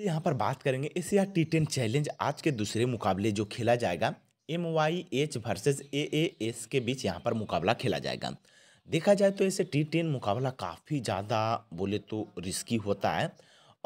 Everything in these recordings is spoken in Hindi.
यहाँ पर बात करेंगे एशिया टी टेन चैलेंज आज के दूसरे मुकाबले जो खेला जाएगा M Y H versus A A S के बीच यहाँ पर मुकाबला खेला जाएगा देखा जाए तो ऐसे टी टेन मुकाबला काफ़ी ज़्यादा बोले तो रिस्की होता है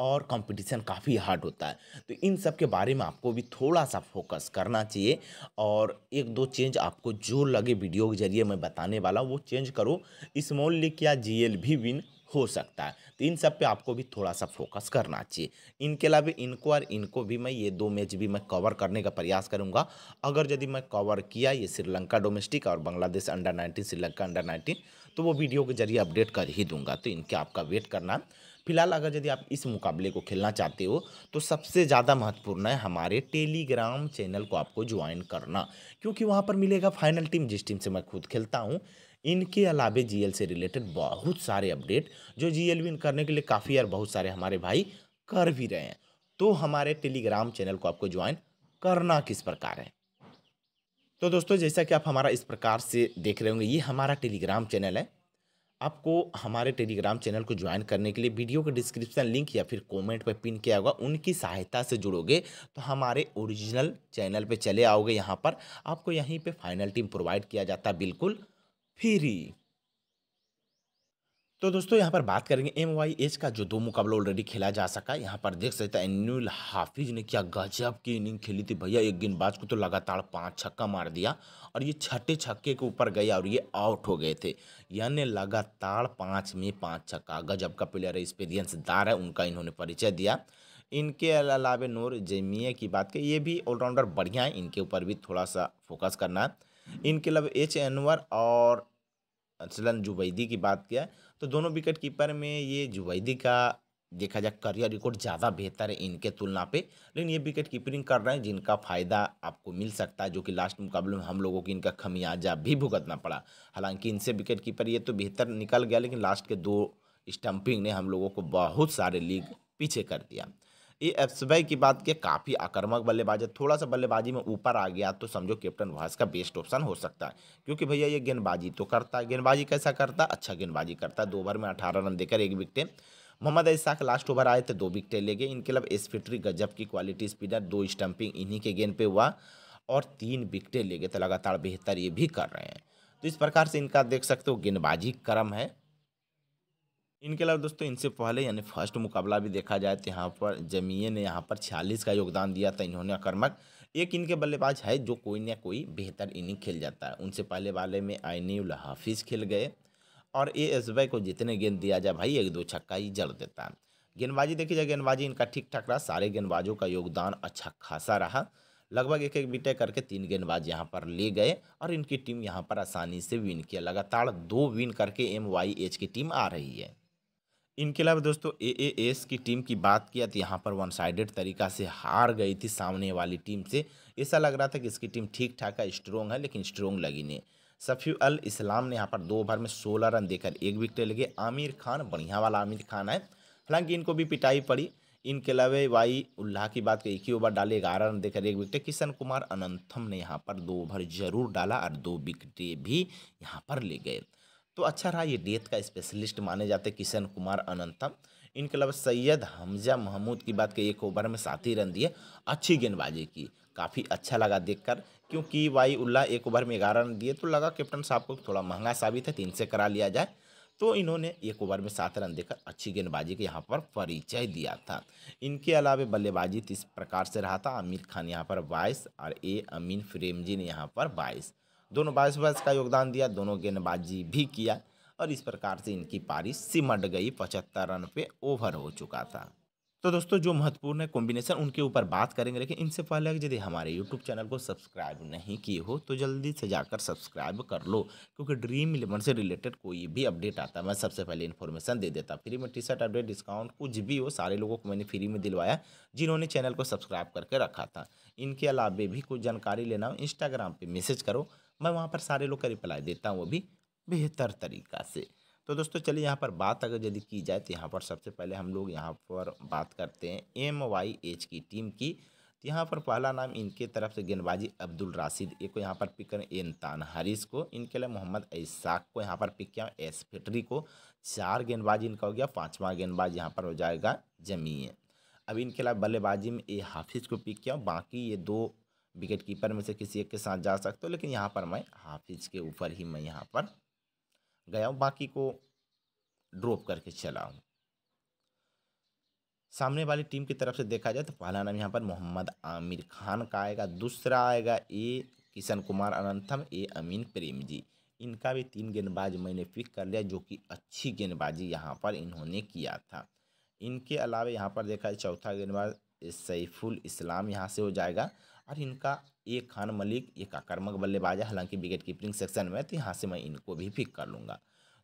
और कंपटीशन काफ़ी हार्ड होता है तो इन सब के बारे में आपको भी थोड़ा सा फोकस करना चाहिए और एक दो चेंज आपको जो लगे वीडियो के जरिए मैं बताने वाला हूँ वो चेंज करो स्मॉल लीग या जी एल भी विन हो सकता है तो इन सब पे आपको भी थोड़ा सा फोकस करना चाहिए इनके अलावा इनको और इनको भी मैं ये दो मैच भी मैं कवर करने का प्रयास करूँगा अगर यदि मैं कवर किया ये श्रीलंका डोमेस्टिक और Bangladesh under nineteen Sri Lanka under nineteen तो वो वीडियो के जरिए अपडेट कर ही दूंगा तो इनके आपका वेट करना फिलहाल अगर यदि आप इस मुकाबले को खेलना चाहते हो तो सबसे ज़्यादा महत्वपूर्ण है हमारे टेलीग्राम चैनल को आपको ज्वाइन करना क्योंकि वहाँ पर मिलेगा फाइनल टीम जिस टीम से मैं खुद खेलता हूँ इनके अलावे जीएल से रिलेटेड बहुत सारे अपडेट जो जीएल विन करने के लिए काफ़ी यार बहुत सारे हमारे भाई कर भी रहे हैं तो हमारे टेलीग्राम चैनल को आपको ज्वाइन करना किस प्रकार है तो दोस्तों जैसा कि आप हमारा इस प्रकार से देख रहे होंगे ये हमारा टेलीग्राम चैनल है आपको हमारे टेलीग्राम चैनल को ज्वाइन करने के लिए वीडियो के डिस्क्रिप्शन लिंक या फिर कमेंट पर पिन किया होगा उनकी सहायता से जुड़ोगे तो हमारे ओरिजिनल चैनल पे चले आओगे यहाँ पर आपको यहीं पे फाइनल टीम प्रोवाइड किया जाता है बिल्कुल फ्री तो दोस्तों यहाँ पर बात करेंगे एम वाई एच का जो दो मुकाबला ऑलरेडी खेला जा सका यहाँ पर देख सकते हैं एनुल हाफिज ने क्या गजब की इनिंग खेली थी भैया एक गेंदबाज को तो लगातार पांच छक्का मार दिया और ये छठे छक्के के ऊपर गए और ये आउट हो गए थे यानी लगातार पाँच में पाँच छक्का गजब का प्लेयर एक्सपीरियंस दार है उनका इन्होंने परिचय दिया इनके अलावा नूर जेमिया की बात करें ये भी ऑलराउंडर बढ़िया है इनके ऊपर भी थोड़ा सा फोकस करना है अलावा एच अनवर और असलन जुबैदी की बात किया तो दोनों विकेट कीपर में ये जुबैदी का देखा जाए करियर रिकॉर्ड ज़्यादा बेहतर है इनके तुलना पे लेकिन ये विकेट कीपरिंग कर रहे हैं जिनका फ़ायदा आपको मिल सकता है जो कि लास्ट मुकाबले में हम लोगों की इनका खमियाजा भी भुगतना पड़ा हालांकि इनसे विकेट कीपर ये तो बेहतर निकल गया लेकिन लास्ट के दो स्टम्पिंग ने हम लोगों को बहुत सारे लीग पीछे कर दिया ये एफ्सबई की बात किया काफ़ी आक्रमक बल्लेबाज है थोड़ा सा बल्लेबाजी में ऊपर आ गया तो समझो कैप्टन वहास का बेस्ट ऑप्शन हो सकता है क्योंकि भैया ये गेंदबाजी तो करता है गेंदबाजी कैसा करता अच्छा गेंदबाजी करता है दो ओवर में अठारह रन देकर एक विकटें मोहम्मद ऐसा लास्ट ओवर आए थे दो विकटें ले गए इनके अलावा स्पिटरी गजब की क्वालिटी स्पिनर दो स्टंपिंग इन्हीं के गेंद पे हुआ और तीन विकटें ले गए तो लगातार बेहतर ये भी कर रहे हैं तो इस प्रकार से इनका देख सकते हो गेंदबाजी क्रम है इनके अलावा दोस्तों इनसे पहले यानी फर्स्ट मुकाबला भी देखा जाए तो यहाँ पर जमीए ने यहाँ पर छियालीस का योगदान दिया था इन्होंने आक्रमक एक इनके बल्लेबाज है जो कोई ना कोई बेहतर इनिंग खेल जाता है उनसे पहले वाले में उल हाफिज़ खेल गए और ए एस को जितने गेंद दिया जाए भाई एक दो छक्का ही जड़ देता है गेंदबाजी देखी जाए गेंदबाजी इनका ठीक ठाक रहा सारे गेंदबाजों का योगदान अच्छा खासा रहा लगभग एक एक बीटे करके तीन गेंदबाज यहाँ पर ले गए और इनकी टीम यहाँ पर आसानी से विन किया लगातार दो विन करके एम वाई एच की टीम आ रही है इनके अलावा दोस्तों ए ए एस की टीम की बात किया तो यहाँ पर वन साइडेड तरीका से हार गई थी सामने वाली टीम से ऐसा लग रहा था कि इसकी टीम ठीक ठाक है स्ट्रोंग है लेकिन स्ट्रोंग लगी नहीं सफ़ी अल इस्लाम ने यहाँ पर दो ओवर में सोलह रन देकर एक विकेट गए आमिर खान बढ़िया वाला आमिर खान है हालांकि इनको भी पिटाई पड़ी इनके अलावा वाई उल्लाह की बात एक ही ओवर डाले ग्यारह रन देकर एक विकेट किशन कुमार अनंतम ने यहाँ पर दो ओवर जरूर डाला और दो विकेटें भी यहाँ पर ले गए तो अच्छा रहा ये डेथ का स्पेशलिस्ट माने जाते किशन कुमार अनंतम इनके अलावा सैयद हमजा महमूद की बात के एक ओवर में सात ही रन दिए अच्छी गेंदबाजी की काफ़ी अच्छा लगा देखकर क्योंकि वाई उल्ला एक ओवर में ग्यारह रन दिए तो लगा कैप्टन साहब को थोड़ा महंगा साबित है तीन से करा लिया जाए तो इन्होंने एक ओवर में सात रन देकर अच्छी गेंदबाजी के यहाँ पर परिचय दिया था इनके अलावा बल्लेबाजी इस प्रकार से रहा था आमिर खान यहाँ पर बाईस और ए अमीन फ्रेमजी ने यहाँ पर बाईस दोनों बाईस बाईस का योगदान दिया दोनों गेंदबाजी भी किया और इस प्रकार से इनकी पारी सिमट गई पचहत्तर रन पे ओवर हो चुका था तो दोस्तों जो महत्वपूर्ण है कॉम्बिनेशन उनके ऊपर बात करेंगे लेकिन इनसे पहले यदि हमारे यूट्यूब चैनल को सब्सक्राइब नहीं किए हो तो जल्दी से जाकर सब्सक्राइब कर लो क्योंकि ड्रीम इलेवन से रिलेटेड कोई भी अपडेट आता है मैं सबसे पहले इन्फॉर्मेशन दे देता फ्री में टी शर्ट अपडेट डिस्काउंट कुछ भी हो सारे लोगों को मैंने फ्री में दिलवाया जिन्होंने चैनल को सब्सक्राइब करके रखा था इनके अलावा भी कुछ जानकारी लेना हो इंस्टाग्राम पर मैसेज करो मैं वहाँ पर सारे लोग का रिप्लाई देता हूँ वो भी बेहतर तरीका से तो दोस्तों चलिए यहाँ पर बात अगर यदि की जाए तो यहाँ पर सबसे पहले हम लोग यहाँ पर बात करते हैं एम वाई एच की टीम की तो यहाँ पर पहला नाम इनके तरफ से गेंदबाजी अब्दुल राशिद ये को यहाँ पर पिक करें एन तान हरीस को इनके लिए मोहम्मद ऐसाक को यहाँ पर पिक किया एस फिटरी को चार गेंदबाज इनका हो गया पाँचवा गेंदबाज यहाँ पर हो जाएगा जमीन अब इनके अलावा बल्लेबाजी में ए हाफिज़ को पिक किया बाकी ये दो विकेट कीपर में से किसी एक के साथ जा सकते हो लेकिन यहाँ पर मैं हाफिज़ के ऊपर ही मैं यहाँ पर गया हूँ बाकी को ड्रॉप करके चला हूँ सामने वाली टीम की तरफ से देखा जाए तो पहला नाम यहाँ पर मोहम्मद आमिर खान का आएगा दूसरा आएगा ए किशन कुमार अनंतम ए अमीन प्रेम जी इनका भी तीन गेंदबाज मैंने पिक कर लिया जो कि अच्छी गेंदबाजी यहाँ पर इन्होंने किया था इनके अलावा यहाँ पर देखा जाए चौथा गेंदबाज सैफुल इस्लाम यहाँ से हो जाएगा और इनका एक खान मलिक एक आक्रमक बल्लेबाज है हालांकि विकेट कीपिंग सेक्शन में तो यहाँ से मैं इनको भी पिक कर लूँगा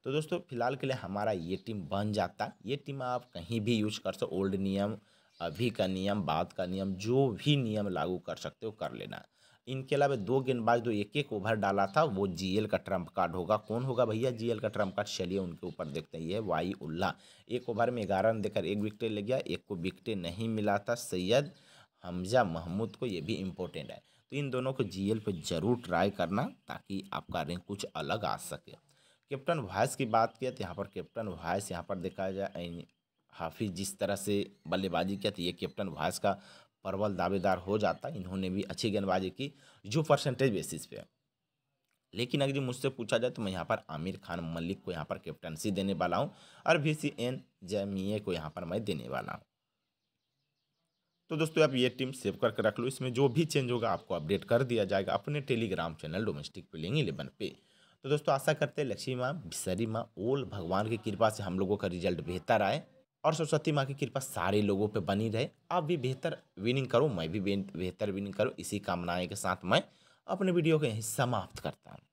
तो दोस्तों फिलहाल के लिए हमारा ये टीम बन जाता ये टीम आप कहीं भी यूज कर सो ओल्ड नियम अभी का नियम बाद का नियम जो भी नियम लागू कर सकते हो कर लेना इनके अलावा दो गेंदबाज जो एक एक ओवर डाला था वो जीएल का ट्रम्प कार्ड होगा कौन होगा भैया जीएल का ट्रम्प कार्ड चलिए उनके ऊपर देखते हैं ये वाई उल्ला एक ओवर में ग्यारह रन देकर एक विकटे ले गया एक को विकटे नहीं मिला था सैयद हमजा महमूद को ये भी इम्पोर्टेंट है तो इन दोनों को जीएल पे ज़रूर ट्राई करना ताकि आपका रैंक कुछ अलग आ सके कैप्टन वायस की बात किया तो यहाँ पर कैप्टन वायस यहाँ पर देखा जाए हाफिज जिस तरह से बल्लेबाजी किया तो ये कैप्टन वायस का प्रबल दावेदार हो जाता इन्होंने भी अच्छी गेंदबाजी की जो परसेंटेज बेसिस पे लेकिन अगर मुझसे पूछा जाए तो मैं यहाँ पर आमिर खान मलिक को यहाँ पर कैप्टनसी देने वाला हूँ और भी सी एन जैमिए को यहाँ पर मैं देने वाला हूँ तो दोस्तों आप ये टीम सेव करके रख लो इसमें जो भी चेंज होगा आपको अपडेट कर दिया जाएगा अपने Telegram channel domestic filling eleven पे तो दोस्तों आशा करते हैं लक्ष्मी माँ सरी माँ ओल भगवान की कृपा से हम लोगों का रिजल्ट बेहतर आए और सरस्वती माँ की कृपा सारे लोगों पे बनी रहे आप भी बेहतर विनिंग करो मैं भी बेहतर विनिंग करूँ इसी कामनाएं के साथ मैं अपने वीडियो को यहीं समाप्त करता हूँ